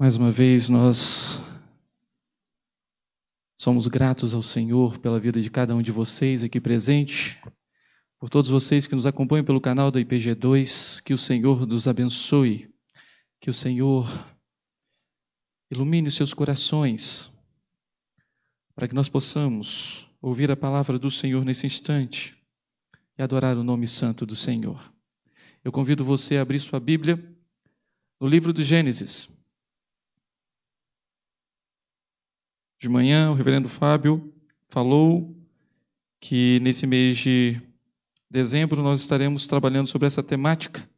Mais uma vez, nós somos gratos ao Senhor pela vida de cada um de vocês aqui presente, por todos vocês que nos acompanham pelo canal da IPG2. Que o Senhor nos abençoe, que o Senhor ilumine os seus corações para que nós possamos ouvir a palavra do Senhor nesse instante e adorar o nome santo do Senhor. Eu convido você a abrir sua Bíblia no livro do Gênesis. De manhã, o reverendo Fábio falou que nesse mês de dezembro nós estaremos trabalhando sobre essa temática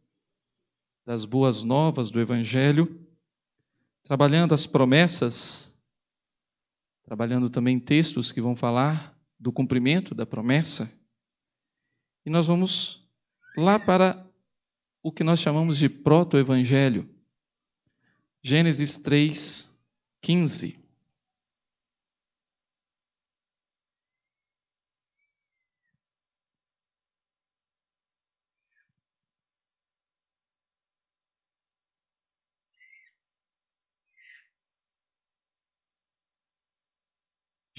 das boas novas do Evangelho, trabalhando as promessas trabalhando também textos que vão falar do cumprimento da promessa. E nós vamos lá para o que nós chamamos de proto-evangelho. Gênesis 3, 15.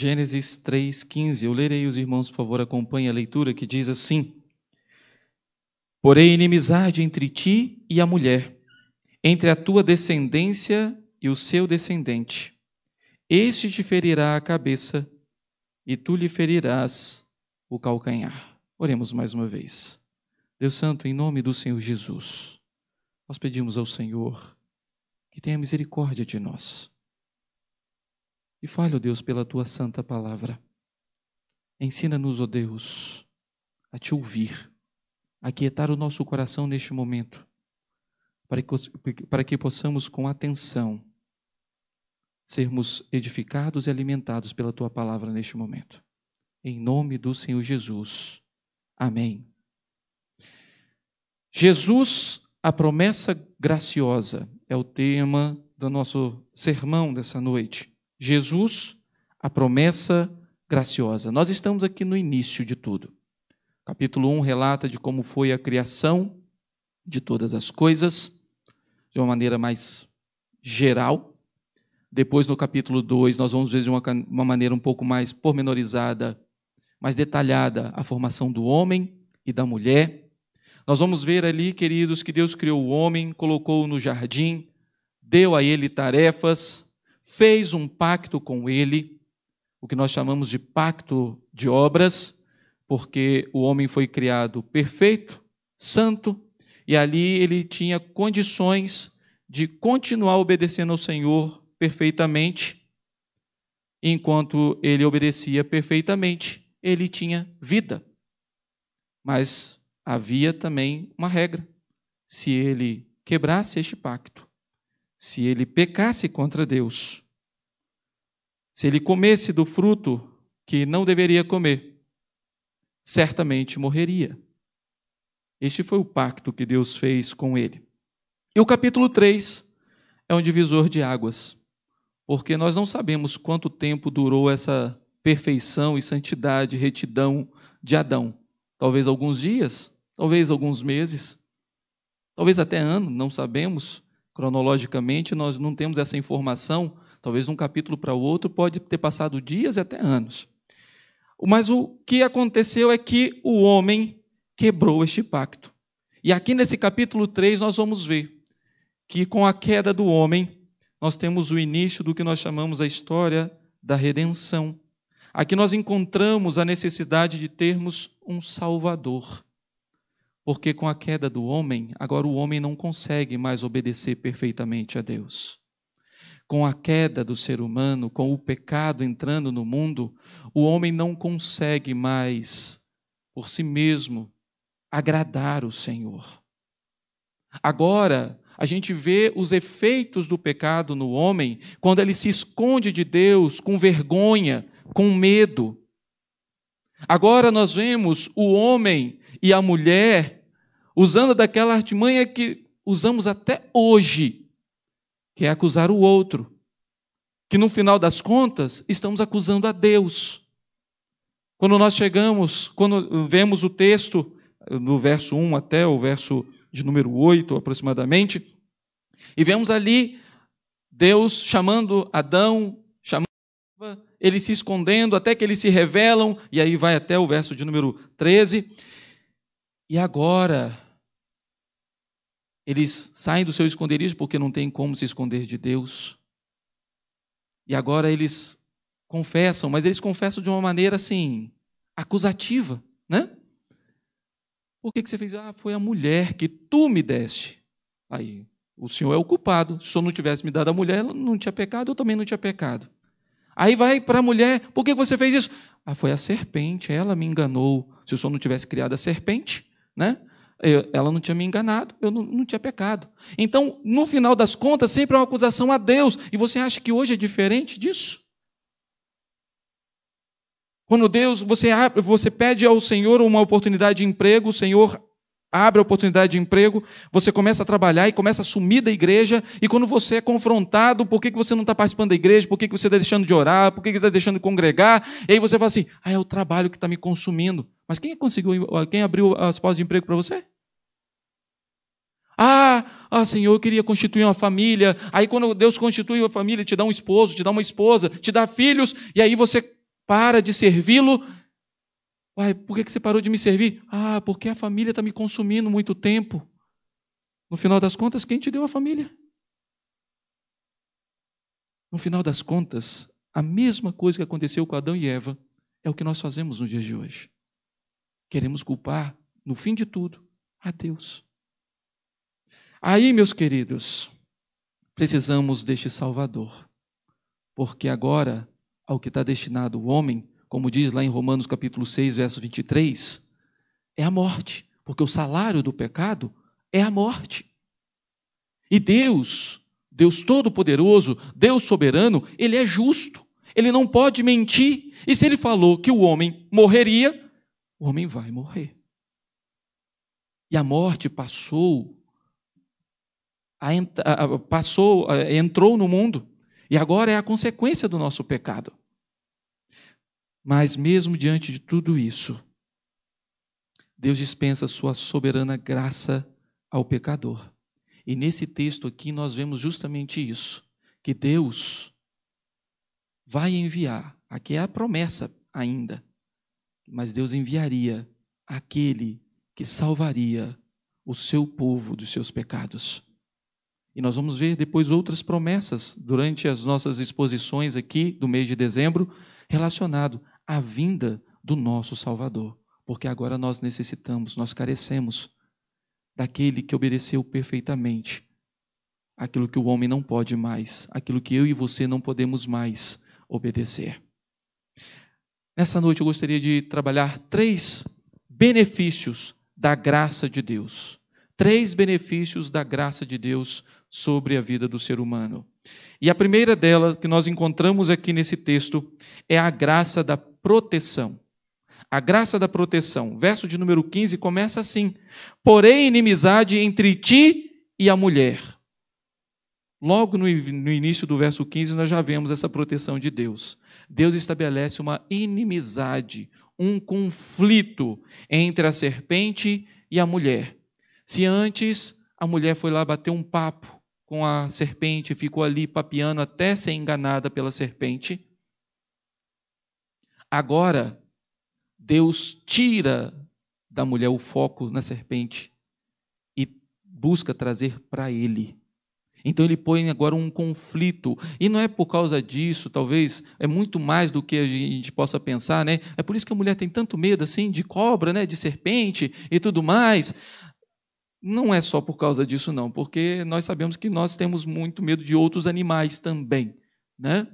Gênesis 3,15. Eu lerei, os irmãos, por favor, acompanhe a leitura que diz assim: Porém, inimizade entre ti e a mulher, entre a tua descendência e o seu descendente. Este te ferirá a cabeça, e tu lhe ferirás o calcanhar. Oremos mais uma vez. Deus Santo, em nome do Senhor Jesus, nós pedimos ao Senhor que tenha misericórdia de nós e fale, ó Deus, pela tua santa palavra. Ensina-nos, ó Deus, a te ouvir, a quietar o nosso coração neste momento, para que, para que possamos com atenção sermos edificados e alimentados pela tua palavra neste momento. Em nome do Senhor Jesus. Amém. Jesus, a promessa graciosa, é o tema do nosso sermão dessa noite. Jesus, a promessa graciosa. Nós estamos aqui no início de tudo. capítulo 1 relata de como foi a criação de todas as coisas, de uma maneira mais geral. Depois, no capítulo 2, nós vamos ver de uma, uma maneira um pouco mais pormenorizada, mais detalhada, a formação do homem e da mulher. Nós vamos ver ali, queridos, que Deus criou o homem, colocou-o no jardim, deu a ele tarefas, fez um pacto com ele, o que nós chamamos de pacto de obras, porque o homem foi criado perfeito, santo, e ali ele tinha condições de continuar obedecendo ao Senhor perfeitamente. Enquanto ele obedecia perfeitamente, ele tinha vida. Mas havia também uma regra: se ele quebrasse este pacto, se ele pecasse contra Deus, se ele comesse do fruto que não deveria comer, certamente morreria. Este foi o pacto que Deus fez com ele. E o capítulo 3 é um divisor de águas, porque nós não sabemos quanto tempo durou essa perfeição e santidade, retidão de Adão. Talvez alguns dias, talvez alguns meses, talvez até ano, não sabemos cronologicamente, nós não temos essa informação, talvez um capítulo para o outro pode ter passado dias até anos. Mas o que aconteceu é que o homem quebrou este pacto. E aqui nesse capítulo 3 nós vamos ver que com a queda do homem, nós temos o início do que nós chamamos a história da redenção. Aqui nós encontramos a necessidade de termos um Salvador porque com a queda do homem, agora o homem não consegue mais obedecer perfeitamente a Deus. Com a queda do ser humano, com o pecado entrando no mundo, o homem não consegue mais, por si mesmo, agradar o Senhor. Agora, a gente vê os efeitos do pecado no homem quando ele se esconde de Deus com vergonha, com medo. Agora nós vemos o homem e a mulher usando daquela artimanha que usamos até hoje, que é acusar o outro, que no final das contas estamos acusando a Deus. Quando nós chegamos, quando vemos o texto, no verso 1 até o verso de número 8 aproximadamente, e vemos ali Deus chamando Adão, chamando Eva, eles se escondendo até que eles se revelam, e aí vai até o verso de número 13. E agora, eles saem do seu esconderijo porque não tem como se esconder de Deus. E agora eles confessam, mas eles confessam de uma maneira assim, acusativa, né? Por que, que você fez? Ah, foi a mulher que tu me deste. Aí, o senhor é o culpado. Se o senhor não tivesse me dado a mulher, ela não tinha pecado, eu também não tinha pecado. Aí vai para a mulher, por que você fez isso? Ah, foi a serpente, ela me enganou. Se o senhor não tivesse criado a serpente, né? eu, ela não tinha me enganado, eu não, não tinha pecado. Então, no final das contas, sempre é uma acusação a Deus. E você acha que hoje é diferente disso? Quando Deus, você, abre, você pede ao Senhor uma oportunidade de emprego, o Senhor abre a oportunidade de emprego, você começa a trabalhar e começa a sumir da igreja, e quando você é confrontado, por que, que você não está participando da igreja, por que, que você está deixando de orar, por que, que você está deixando de congregar, e aí você fala assim, ah, é o trabalho que está me consumindo. Mas quem conseguiu, quem abriu as portas de emprego para você? Ah, ah, Senhor, eu queria constituir uma família. Aí, quando Deus constitui uma família, te dá um esposo, te dá uma esposa, te dá filhos, e aí você para de servi-lo. Uai, por que você parou de me servir? Ah, porque a família está me consumindo muito tempo. No final das contas, quem te deu a família? No final das contas, a mesma coisa que aconteceu com Adão e Eva é o que nós fazemos no dia de hoje. Queremos culpar, no fim de tudo, a Deus. Aí, meus queridos, precisamos deste Salvador, porque agora, ao que está destinado o homem, como diz lá em Romanos capítulo 6, verso 23, é a morte, porque o salário do pecado é a morte. E Deus, Deus Todo-Poderoso, Deus Soberano, Ele é justo, Ele não pode mentir. E se Ele falou que o homem morreria, o homem vai morrer. E a morte passou passou, entrou no mundo e agora é a consequência do nosso pecado. Mas mesmo diante de tudo isso, Deus dispensa sua soberana graça ao pecador. E nesse texto aqui nós vemos justamente isso, que Deus vai enviar, aqui é a promessa ainda, mas Deus enviaria aquele que salvaria o seu povo dos seus pecados. E nós vamos ver depois outras promessas durante as nossas exposições aqui do mês de dezembro, relacionado à vinda do nosso Salvador. Porque agora nós necessitamos, nós carecemos daquele que obedeceu perfeitamente aquilo que o homem não pode mais, aquilo que eu e você não podemos mais obedecer. Nessa noite eu gostaria de trabalhar três benefícios da graça de Deus. Três benefícios da graça de Deus sobre a vida do ser humano. E a primeira dela que nós encontramos aqui nesse texto é a graça da proteção. A graça da proteção. Verso de número 15 começa assim: Porém, inimizade entre ti e a mulher. Logo no, no início do verso 15, nós já vemos essa proteção de Deus. Deus estabelece uma inimizade, um conflito entre a serpente e a mulher. Se antes a mulher foi lá bater um papo, com a serpente, ficou ali papeando até ser enganada pela serpente. Agora, Deus tira da mulher o foco na serpente e busca trazer para ele. Então ele põe agora um conflito. E não é por causa disso, talvez, é muito mais do que a gente possa pensar, né? É por isso que a mulher tem tanto medo assim de cobra, né, de serpente e tudo mais. Não é só por causa disso, não, porque nós sabemos que nós temos muito medo de outros animais também. Né?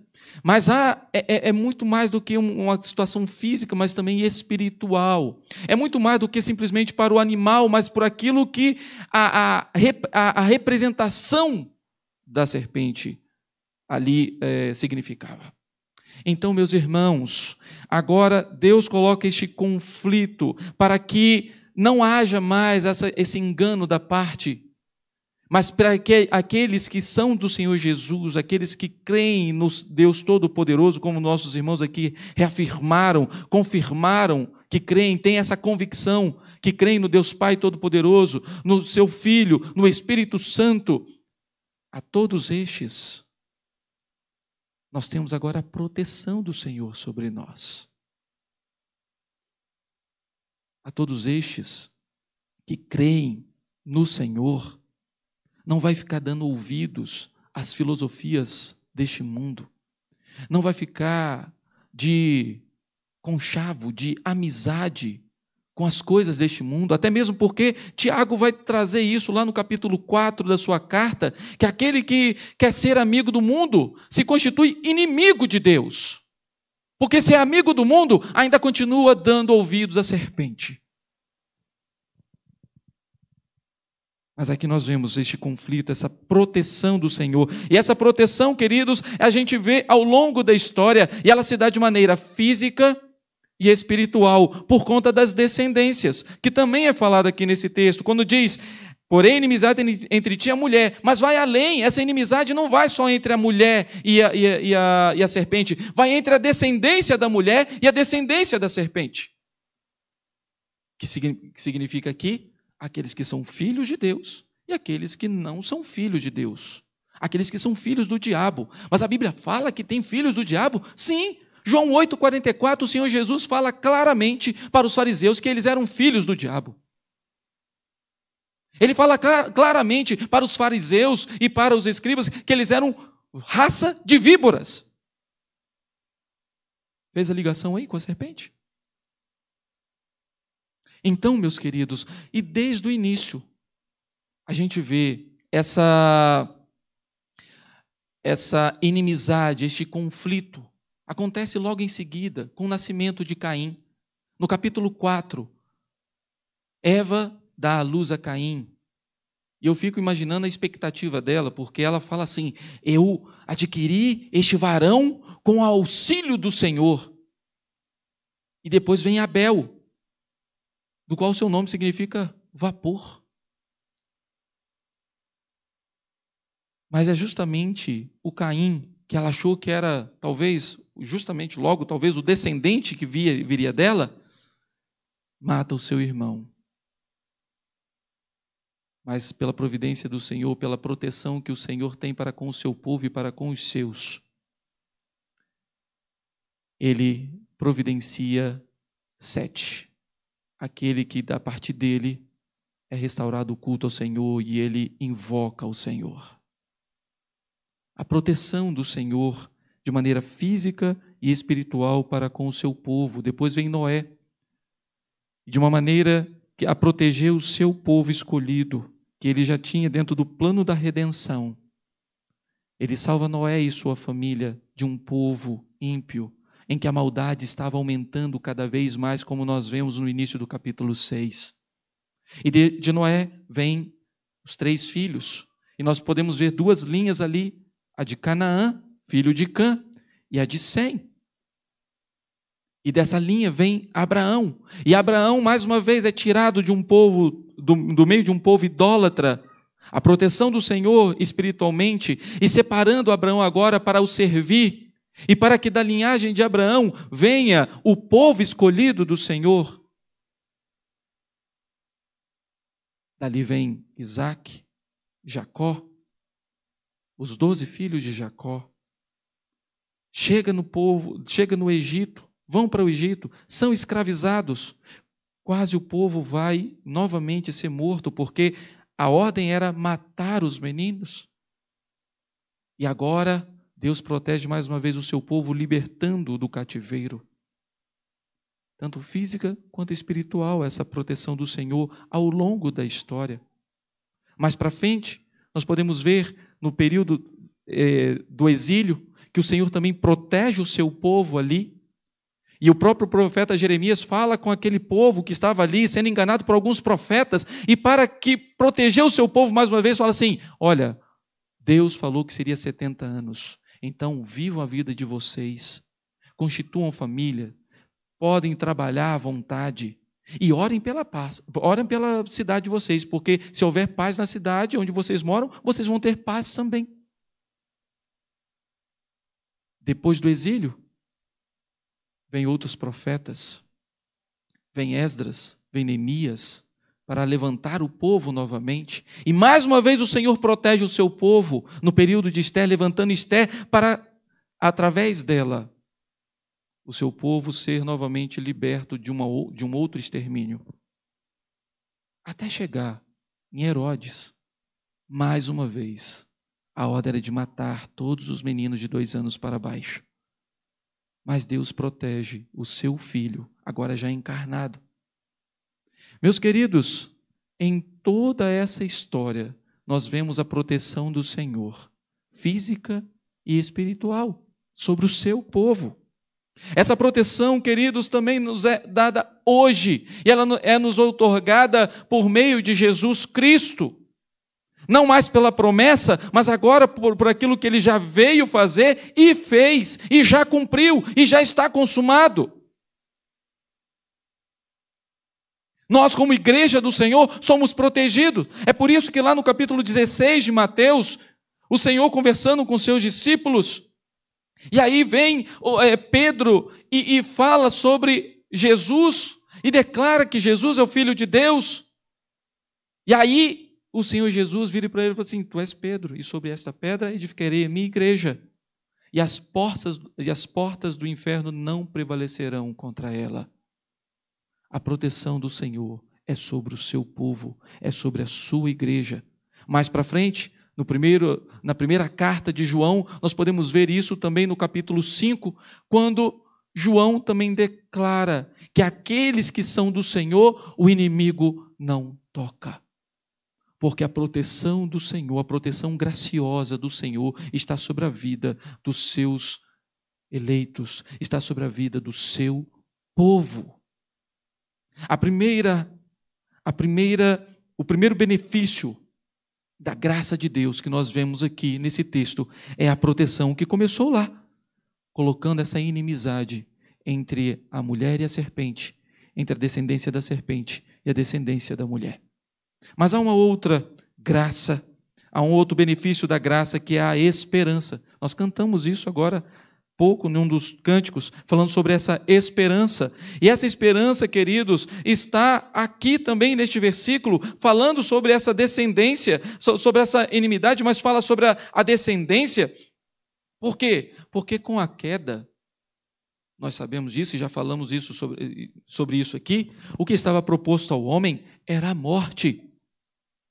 Mas há, é, é, é muito mais do que uma situação física, mas também espiritual. É muito mais do que simplesmente para o animal, mas por aquilo que a, a, a, a representação da serpente ali é, significava. Então, meus irmãos, agora Deus coloca este conflito para que não haja mais essa, esse engano da parte, mas para que aqueles que são do Senhor Jesus, aqueles que creem no Deus Todo-Poderoso, como nossos irmãos aqui reafirmaram, confirmaram que creem, têm essa convicção, que creem no Deus Pai Todo-Poderoso, no seu Filho, no Espírito Santo, a todos estes, nós temos agora a proteção do Senhor sobre nós a todos estes que creem no Senhor, não vai ficar dando ouvidos às filosofias deste mundo, não vai ficar de conchavo, de amizade com as coisas deste mundo, até mesmo porque Tiago vai trazer isso lá no capítulo 4 da sua carta, que aquele que quer ser amigo do mundo se constitui inimigo de Deus. Porque se é amigo do mundo, ainda continua dando ouvidos à serpente. Mas aqui nós vemos este conflito, essa proteção do Senhor. E essa proteção, queridos, a gente vê ao longo da história, e ela se dá de maneira física e espiritual, por conta das descendências, que também é falado aqui nesse texto, quando diz: Porém, inimizade entre ti e a mulher. Mas vai além, essa inimizade não vai só entre a mulher e a, e a, e a, e a serpente, vai entre a descendência da mulher e a descendência da serpente. Que significa aqui aqueles que são filhos de Deus e aqueles que não são filhos de Deus. Aqueles que são filhos do diabo. Mas a Bíblia fala que tem filhos do diabo? Sim. João 8,44, o Senhor Jesus fala claramente para os fariseus que eles eram filhos do diabo. Ele fala claramente para os fariseus e para os escribas que eles eram raça de víboras. Fez a ligação aí com a serpente? Então, meus queridos, e desde o início, a gente vê essa essa inimizade, este conflito acontece logo em seguida com o nascimento de Caim. No capítulo 4, Eva dá a luz a Caim. E eu fico imaginando a expectativa dela, porque ela fala assim: Eu adquiri este varão com o auxílio do Senhor. E depois vem Abel, do qual seu nome significa vapor. Mas é justamente o Caim que ela achou que era, talvez, justamente logo, talvez o descendente que via, viria dela, mata o seu irmão mas pela providência do Senhor, pela proteção que o Senhor tem para com o seu povo e para com os seus. Ele providencia sete, aquele que da parte dele é restaurado o culto ao Senhor e ele invoca o Senhor. A proteção do Senhor de maneira física e espiritual para com o seu povo. Depois vem Noé, de uma maneira que a proteger o seu povo escolhido que ele já tinha dentro do plano da redenção. Ele salva Noé e sua família de um povo ímpio, em que a maldade estava aumentando cada vez mais, como nós vemos no início do capítulo 6. E de, de Noé vem os três filhos, e nós podemos ver duas linhas ali: a de Canaã, filho de Cã, e a de Sem. E dessa linha vem Abraão. E Abraão, mais uma vez, é tirado de um povo do, do meio de um povo idólatra, a proteção do Senhor espiritualmente, e separando Abraão agora para o servir, e para que da linhagem de Abraão venha o povo escolhido do Senhor. Dali vem Isaac, Jacó, os doze filhos de Jacó. Chega no povo, chega no Egito, vão para o Egito, são escravizados, quase o povo vai novamente ser morto, porque a ordem era matar os meninos. E agora Deus protege mais uma vez o seu povo, libertando-o do cativeiro. Tanto física quanto espiritual, essa proteção do Senhor ao longo da história. Mais para frente, nós podemos ver no período eh, do exílio que o Senhor também protege o seu povo ali e o próprio profeta Jeremias fala com aquele povo que estava ali sendo enganado por alguns profetas, e para que proteger o seu povo mais uma vez, fala assim: Olha, Deus falou que seria 70 anos, então vivam a vida de vocês, constituam família, podem trabalhar à vontade. E orem pela paz, orem pela cidade de vocês, porque se houver paz na cidade onde vocês moram, vocês vão ter paz também. Depois do exílio, vem outros profetas, vem Esdras, vem Neemias, para levantar o povo novamente. E mais uma vez o Senhor protege o seu povo no período de Esther, levantando Esther para, através dela, o seu povo ser novamente liberto de, uma, de um outro extermínio. Até chegar em Herodes, mais uma vez, a ordem era de matar todos os meninos de dois anos para baixo. Mas Deus protege o seu filho, agora já encarnado. Meus queridos, em toda essa história, nós vemos a proteção do Senhor, física e espiritual, sobre o seu povo. Essa proteção, queridos, também nos é dada hoje, e ela é nos outorgada por meio de Jesus Cristo não mais pela promessa, mas agora por, por, aquilo que ele já veio fazer e fez, e já cumpriu, e já está consumado. Nós, como igreja do Senhor, somos protegidos. É por isso que lá no capítulo 16 de Mateus, o Senhor conversando com seus discípulos, e aí vem é, Pedro e, e fala sobre Jesus, e declara que Jesus é o Filho de Deus. E aí o Senhor Jesus vira para ele e fala assim: Tu és Pedro, e sobre esta pedra edificarei a minha igreja, e as portas, e as portas do inferno não prevalecerão contra ela. A proteção do Senhor é sobre o seu povo, é sobre a sua igreja. Mais para frente, no primeiro, na primeira carta de João, nós podemos ver isso também no capítulo 5, quando João também declara que aqueles que são do Senhor, o inimigo não toca porque a proteção do Senhor, a proteção graciosa do Senhor está sobre a vida dos seus eleitos, está sobre a vida do seu povo. A primeira a primeira o primeiro benefício da graça de Deus que nós vemos aqui nesse texto é a proteção que começou lá, colocando essa inimizade entre a mulher e a serpente, entre a descendência da serpente e a descendência da mulher. Mas há uma outra graça, há um outro benefício da graça que é a esperança. Nós cantamos isso agora pouco num dos cânticos, falando sobre essa esperança. E essa esperança, queridos, está aqui também neste versículo, falando sobre essa descendência, sobre essa inimidade, mas fala sobre a, descendência. Por quê? Porque com a queda, nós sabemos disso e já falamos isso sobre, sobre isso aqui, o que estava proposto ao homem era a morte.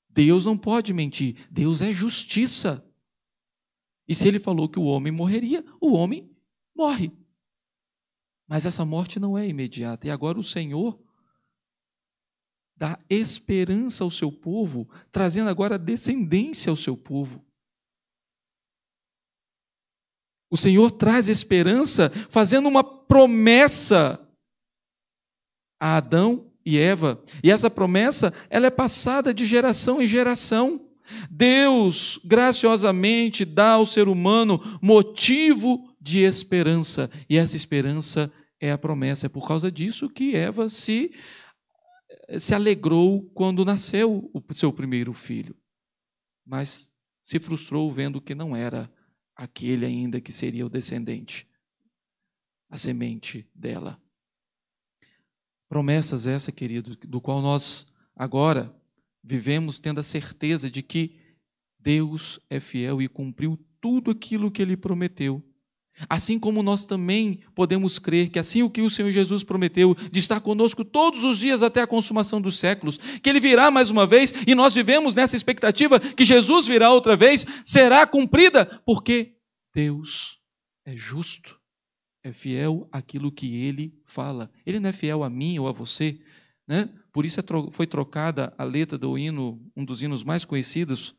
Deus não pode mentir, Deus é justiça. E se ele falou que o homem morreria, o homem morre. Mas essa morte não é imediata. E agora o Senhor dá esperança ao seu povo, trazendo agora descendência ao seu povo. O Senhor traz esperança fazendo uma promessa a Adão e Eva. E essa promessa, ela é passada de geração em geração. Deus graciosamente dá ao ser humano motivo de esperança, e essa esperança é a promessa. É por causa disso que Eva se se alegrou quando nasceu o seu primeiro filho, mas se frustrou vendo que não era aquele ainda que seria o descendente, a semente dela. Promessas essa, querido, do qual nós agora vivemos tendo a certeza de que Deus é fiel e cumpriu tudo aquilo que ele prometeu Assim como nós também podemos crer que, assim o que o Senhor Jesus prometeu de estar conosco todos os dias até a consumação dos séculos, que Ele virá mais uma vez e nós vivemos nessa expectativa que Jesus virá outra vez, será cumprida, porque Deus é justo, é fiel àquilo que Ele fala. Ele não é fiel a mim ou a você, né? Por isso é foi trocada a letra do hino, um dos hinos mais conhecidos,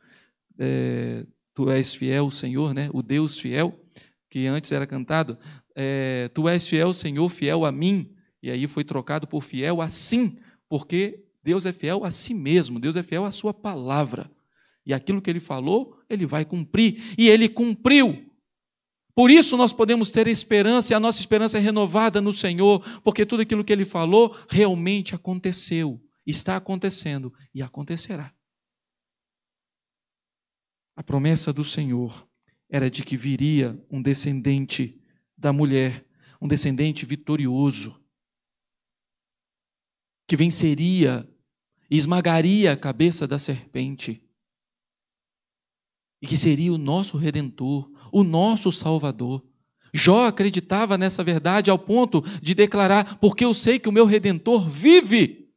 é, Tu és fiel, Senhor, né? O Deus fiel que antes era cantado, é, Tu és fiel, Senhor, fiel a mim, e aí foi trocado por fiel a sim, porque Deus é fiel a si mesmo, Deus é fiel à sua palavra. E aquilo que ele falou, ele vai cumprir, e ele cumpriu. Por isso nós podemos ter esperança, e a nossa esperança é renovada no Senhor, porque tudo aquilo que ele falou realmente aconteceu, está acontecendo e acontecerá. A promessa do Senhor era de que viria um descendente da mulher, um descendente vitorioso, que venceria e esmagaria a cabeça da serpente, e que seria o nosso redentor, o nosso salvador. Jó acreditava nessa verdade ao ponto de declarar: Porque eu sei que o meu redentor vive.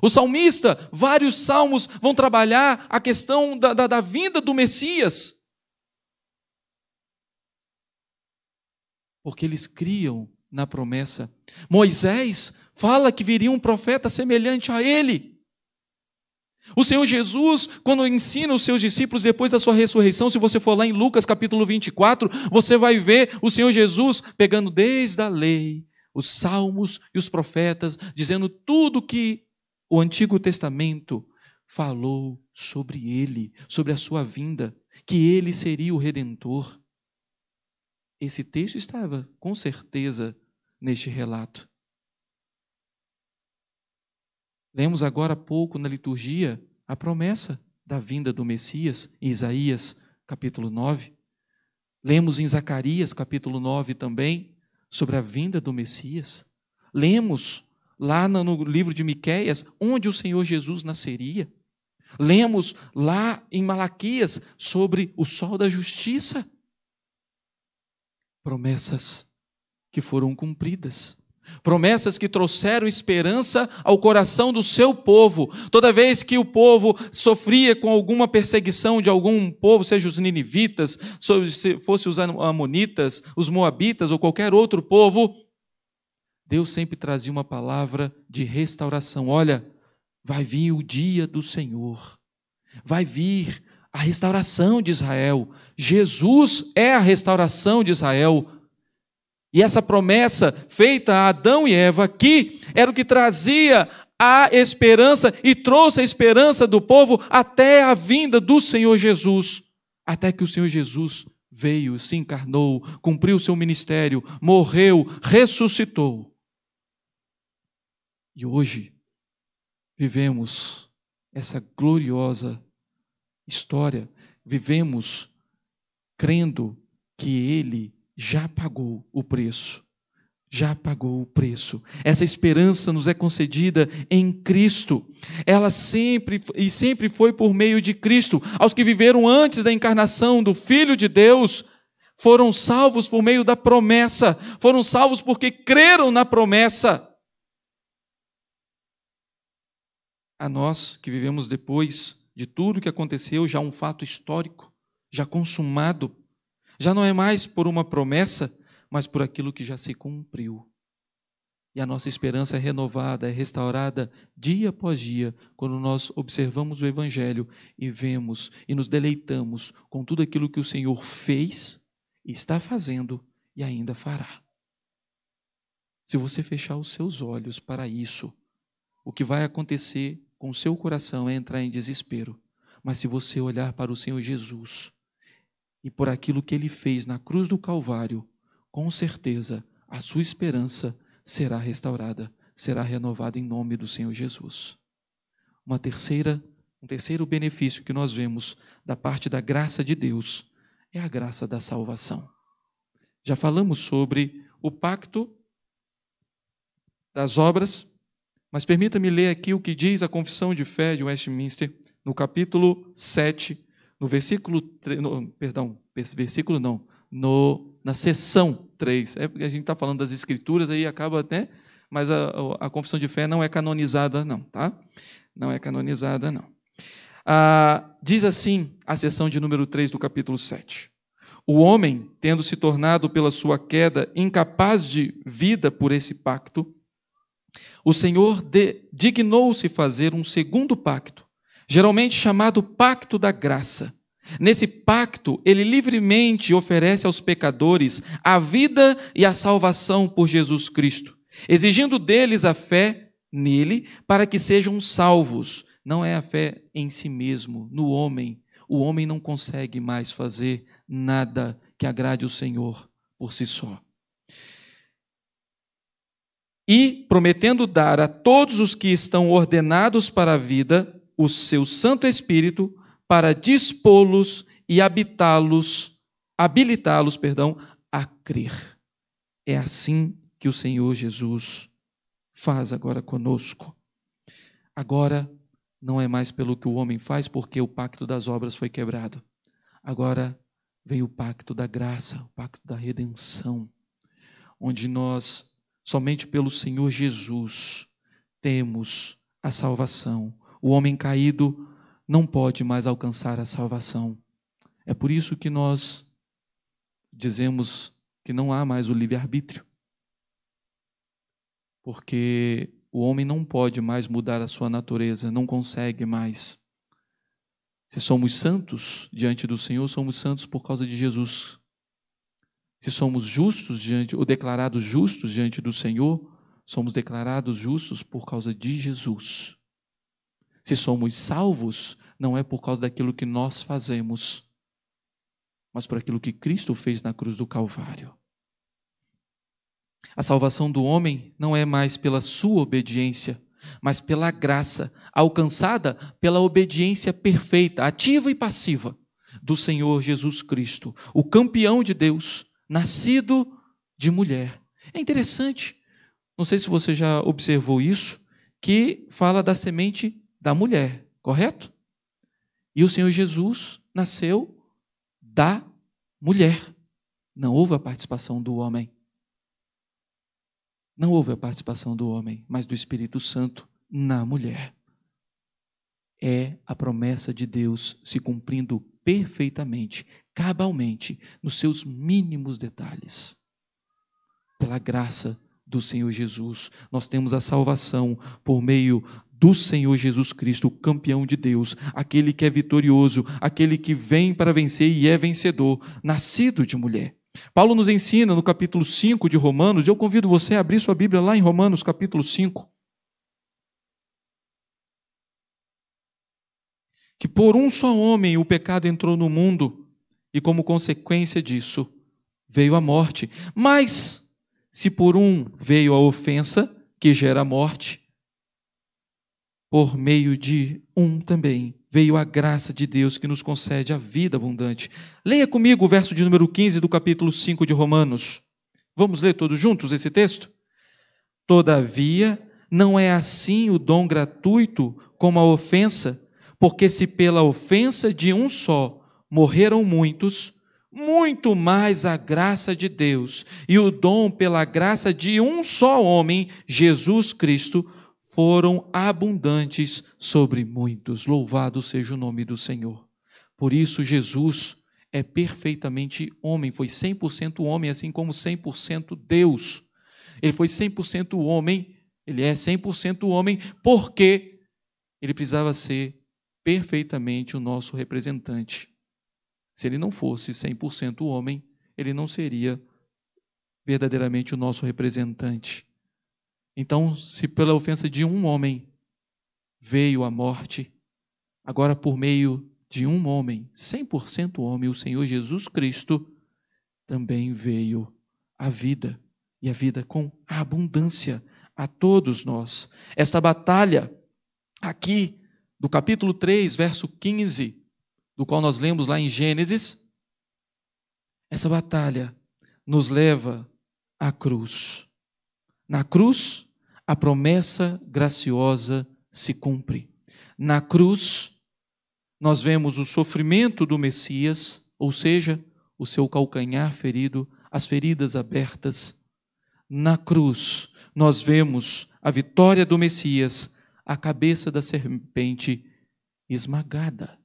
O salmista, vários salmos vão trabalhar a questão da, da, da vinda do Messias. porque eles criam na promessa. Moisés fala que viria um profeta semelhante a ele. O Senhor Jesus, quando ensina os seus discípulos depois da sua ressurreição, se você for lá em Lucas capítulo 24, você vai ver o Senhor Jesus pegando desde a lei, os salmos e os profetas, dizendo tudo que o Antigo Testamento falou sobre ele, sobre a sua vinda, que ele seria o redentor. Esse texto estava, com certeza, neste relato. Lemos agora há pouco na liturgia a promessa da vinda do Messias, em Isaías, capítulo 9. Lemos em Zacarias, capítulo 9 também, sobre a vinda do Messias. Lemos lá no livro de Miqueias onde o Senhor Jesus nasceria. Lemos lá em Malaquias sobre o sol da justiça promessas que foram cumpridas. Promessas que trouxeram esperança ao coração do seu povo. Toda vez que o povo sofria com alguma perseguição de algum povo, seja os ninivitas, se fosse os amonitas, os moabitas ou qualquer outro povo, Deus sempre trazia uma palavra de restauração. Olha, vai vir o dia do Senhor, vai vir a restauração de Israel, Jesus é a restauração de Israel. E essa promessa feita a Adão e Eva aqui era o que trazia a esperança e trouxe a esperança do povo até a vinda do Senhor Jesus. Até que o Senhor Jesus veio, se encarnou, cumpriu o seu ministério, morreu, ressuscitou. E hoje vivemos essa gloriosa história, vivemos crendo que ele já pagou o preço. Já pagou o preço. Essa esperança nos é concedida em Cristo. Ela sempre e sempre foi por meio de Cristo. Aos que viveram antes da encarnação do Filho de Deus, foram salvos por meio da promessa, foram salvos porque creram na promessa. A nós que vivemos depois de tudo que aconteceu, já um fato histórico, já consumado, já não é mais por uma promessa, mas por aquilo que já se cumpriu. E a nossa esperança é renovada, é restaurada dia após dia, quando nós observamos o Evangelho e vemos e nos deleitamos com tudo aquilo que o Senhor fez, está fazendo e ainda fará. Se você fechar os seus olhos para isso, o que vai acontecer com o seu coração é entrar em desespero. Mas se você olhar para o Senhor Jesus, e por aquilo que ele fez na cruz do Calvário, com certeza a sua esperança será restaurada, será renovada em nome do Senhor Jesus. Uma terceira, um terceiro benefício que nós vemos da parte da graça de Deus é a graça da salvação. Já falamos sobre o pacto das obras, mas permita-me ler aqui o que diz a Confissão de Fé de Westminster, no capítulo 7, no versículo, no, perdão, versículo não, no, na seção 3, é porque a gente está falando das escrituras, aí acaba até, né? mas a, a, confissão de fé não é canonizada não, tá? Não é canonizada não. Ah, diz assim a seção de número 3 do capítulo 7. O homem, tendo se tornado pela sua queda incapaz de vida por esse pacto, o Senhor dignou-se fazer um segundo pacto geralmente chamado Pacto da Graça. Nesse pacto, ele livremente oferece aos pecadores a vida e a salvação por Jesus Cristo, exigindo deles a fé nele para que sejam salvos. Não é a fé em si mesmo, no homem. O homem não consegue mais fazer nada que agrade o Senhor por si só. E prometendo dar a todos os que estão ordenados para a vida o seu Santo Espírito para dispô-los e habitá-los, habilitá-los, perdão, a crer. É assim que o Senhor Jesus faz agora conosco. Agora não é mais pelo que o homem faz, porque o pacto das obras foi quebrado. Agora vem o pacto da graça, o pacto da redenção, onde nós, somente pelo Senhor Jesus, temos a salvação, o homem caído não pode mais alcançar a salvação. É por isso que nós dizemos que não há mais o livre-arbítrio. Porque o homem não pode mais mudar a sua natureza, não consegue mais. Se somos santos diante do Senhor, somos santos por causa de Jesus. Se somos justos diante ou declarados justos diante do Senhor, somos declarados justos por causa de Jesus. Se somos salvos, não é por causa daquilo que nós fazemos, mas por aquilo que Cristo fez na cruz do Calvário. A salvação do homem não é mais pela sua obediência, mas pela graça, alcançada pela obediência perfeita, ativa e passiva, do Senhor Jesus Cristo, o campeão de Deus, nascido de mulher. É interessante, não sei se você já observou isso, que fala da semente da mulher, correto? E o Senhor Jesus nasceu da mulher. Não houve a participação do homem. Não houve a participação do homem, mas do Espírito Santo na mulher. É a promessa de Deus se cumprindo perfeitamente, cabalmente, nos seus mínimos detalhes. Pela graça do Senhor Jesus, nós temos a salvação por meio do Senhor Jesus Cristo, o campeão de Deus, aquele que é vitorioso, aquele que vem para vencer e é vencedor, nascido de mulher. Paulo nos ensina no capítulo 5 de Romanos, eu convido você a abrir sua Bíblia lá em Romanos, capítulo 5. Que por um só homem o pecado entrou no mundo, e como consequência disso veio a morte. Mas, se por um veio a ofensa, que gera a morte, por meio de um também veio a graça de Deus que nos concede a vida abundante. Leia comigo o verso de número 15 do capítulo 5 de Romanos. Vamos ler todos juntos esse texto? Todavia, não é assim o dom gratuito como a ofensa, porque se pela ofensa de um só morreram muitos, muito mais a graça de Deus e o dom pela graça de um só homem, Jesus Cristo, foram abundantes sobre muitos. Louvado seja o nome do Senhor. Por isso, Jesus é perfeitamente homem, foi 100% homem, assim como 100% Deus. Ele foi 100% homem, ele é 100% homem, porque ele precisava ser perfeitamente o nosso representante. Se ele não fosse 100% homem, ele não seria verdadeiramente o nosso representante. Então, se pela ofensa de um homem veio a morte, agora por meio de um homem, 100% homem, o Senhor Jesus Cristo, também veio a vida, e a vida com abundância a todos nós. Esta batalha aqui do capítulo 3, verso 15, do qual nós lemos lá em Gênesis, essa batalha nos leva à cruz. Na cruz, a promessa graciosa se cumpre. Na cruz, nós vemos o sofrimento do Messias, ou seja, o seu calcanhar ferido, as feridas abertas. Na cruz, nós vemos a vitória do Messias, a cabeça da serpente esmagada.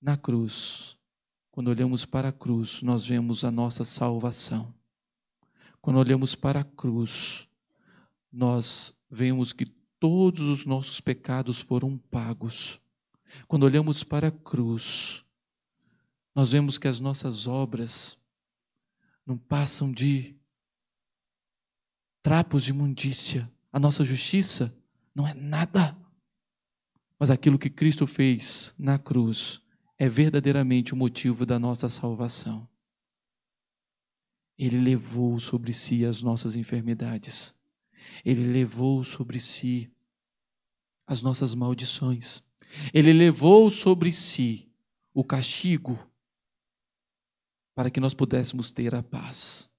Na cruz, quando olhamos para a cruz, nós vemos a nossa salvação. Quando olhamos para a cruz, nós vemos que todos os nossos pecados foram pagos. Quando olhamos para a cruz, nós vemos que as nossas obras não passam de trapos de imundícia. A nossa justiça não é nada. Mas aquilo que Cristo fez na cruz é verdadeiramente o motivo da nossa salvação. Ele levou sobre si as nossas enfermidades. Ele levou sobre si as nossas maldições. Ele levou sobre si o castigo para que nós pudéssemos ter a paz.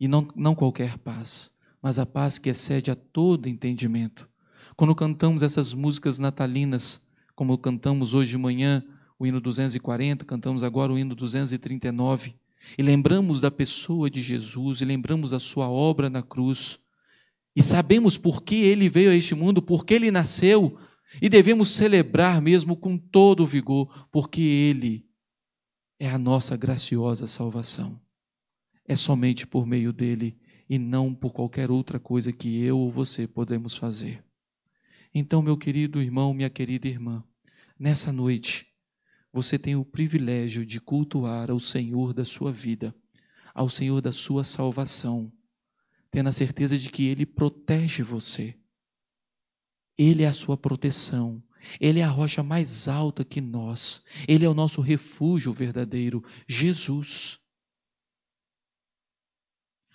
E não, não qualquer paz, mas a paz que excede a todo entendimento. Quando cantamos essas músicas natalinas, como cantamos hoje de manhã, o hino 240, cantamos agora o hino 239 e lembramos da pessoa de Jesus, e lembramos da sua obra na cruz, e sabemos por que ele veio a este mundo, por que ele nasceu, e devemos celebrar mesmo com todo o vigor, porque ele é a nossa graciosa salvação. É somente por meio dele e não por qualquer outra coisa que eu ou você podemos fazer. Então, meu querido irmão, minha querida irmã, nessa noite, você tem o privilégio de cultuar ao Senhor da sua vida, ao Senhor da sua salvação, tendo a certeza de que Ele protege você. Ele é a sua proteção. Ele é a rocha mais alta que nós. Ele é o nosso refúgio verdadeiro, Jesus.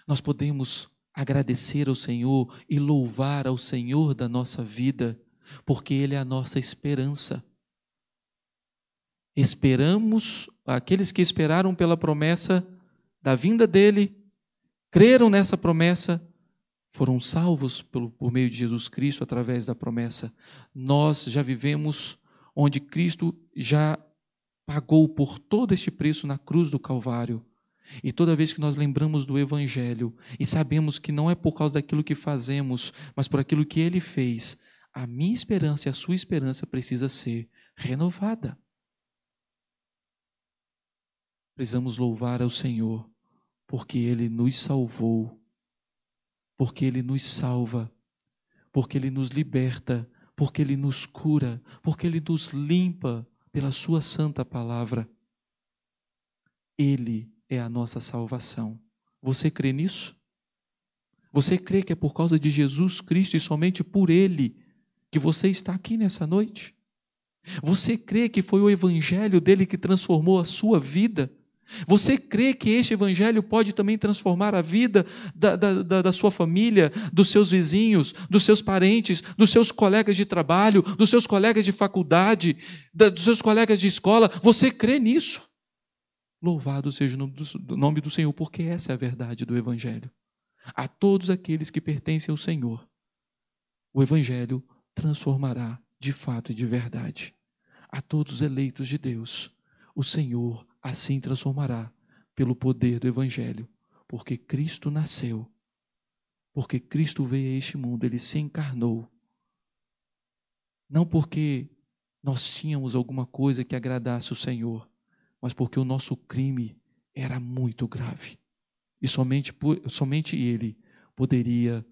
Nós podemos agradecer ao Senhor e louvar ao Senhor da nossa vida, porque Ele é a nossa esperança. Esperamos, aqueles que esperaram pela promessa da vinda dele, creram nessa promessa, foram salvos pelo, por meio de Jesus Cristo através da promessa. Nós já vivemos onde Cristo já pagou por todo este preço na cruz do Calvário. E toda vez que nós lembramos do Evangelho e sabemos que não é por causa daquilo que fazemos, mas por aquilo que ele fez, a minha esperança e a sua esperança precisa ser renovada. Precisamos louvar ao Senhor, porque Ele nos salvou, porque Ele nos salva, porque Ele nos liberta, porque Ele nos cura, porque Ele nos limpa pela Sua santa palavra. Ele é a nossa salvação. Você crê nisso? Você crê que é por causa de Jesus Cristo e somente por Ele que você está aqui nessa noite? Você crê que foi o Evangelho dele que transformou a sua vida? Você crê que este evangelho pode também transformar a vida da, da, da, sua família, dos seus vizinhos, dos seus parentes, dos seus colegas de trabalho, dos seus colegas de faculdade, da, dos seus colegas de escola? Você crê nisso? Louvado seja o nome do, nome do Senhor, porque essa é a verdade do evangelho. A todos aqueles que pertencem ao Senhor, o evangelho transformará de fato e de verdade. A todos eleitos de Deus, o Senhor transformará assim transformará pelo poder do Evangelho, porque Cristo nasceu, porque Cristo veio a este mundo, ele se encarnou. Não porque nós tínhamos alguma coisa que agradasse o Senhor, mas porque o nosso crime era muito grave. E somente, somente Ele poderia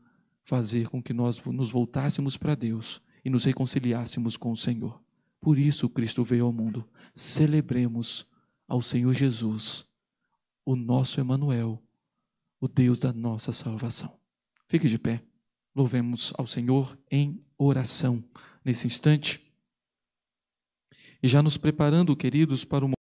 fazer com que nós nos voltássemos para Deus e nos reconciliássemos com o Senhor. Por isso Cristo veio ao mundo. Celebremos ao Senhor Jesus, o nosso Emanuel, o Deus da nossa salvação. Fique de pé. Louvemos ao Senhor em oração nesse instante. E já nos preparando, queridos, para o